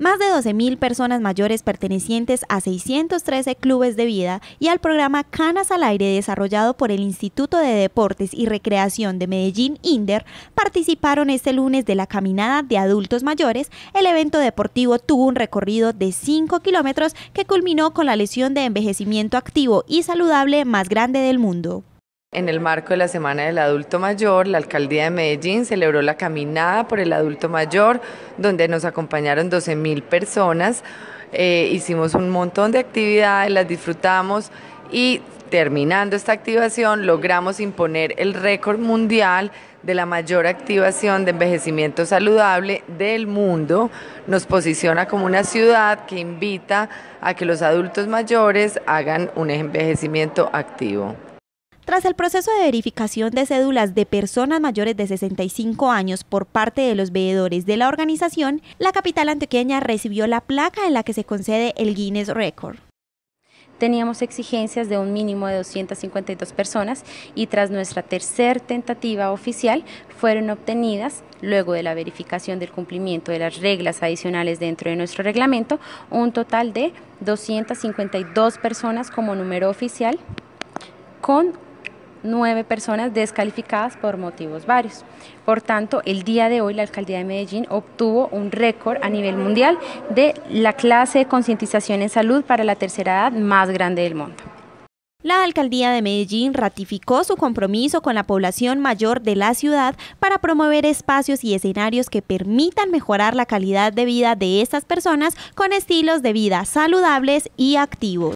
Más de 12.000 personas mayores pertenecientes a 613 clubes de vida y al programa Canas al Aire desarrollado por el Instituto de Deportes y Recreación de Medellín, INDER, participaron este lunes de la caminada de adultos mayores. El evento deportivo tuvo un recorrido de 5 kilómetros que culminó con la lesión de envejecimiento activo y saludable más grande del mundo. En el marco de la Semana del Adulto Mayor, la Alcaldía de Medellín celebró la Caminada por el Adulto Mayor, donde nos acompañaron 12.000 personas. Eh, hicimos un montón de actividades, las disfrutamos y terminando esta activación logramos imponer el récord mundial de la mayor activación de envejecimiento saludable del mundo. Nos posiciona como una ciudad que invita a que los adultos mayores hagan un envejecimiento activo. Tras el proceso de verificación de cédulas de personas mayores de 65 años por parte de los veedores de la organización, la capital antioqueña recibió la placa en la que se concede el Guinness Record teníamos exigencias de un mínimo de 252 personas y tras nuestra tercer tentativa oficial fueron obtenidas, luego de la verificación del cumplimiento de las reglas adicionales dentro de nuestro reglamento, un total de 252 personas como número oficial con nueve personas descalificadas por motivos varios. Por tanto, el día de hoy la alcaldía de Medellín obtuvo un récord a nivel mundial de la clase de concientización en salud para la tercera edad más grande del mundo. La alcaldía de Medellín ratificó su compromiso con la población mayor de la ciudad para promover espacios y escenarios que permitan mejorar la calidad de vida de estas personas con estilos de vida saludables y activos.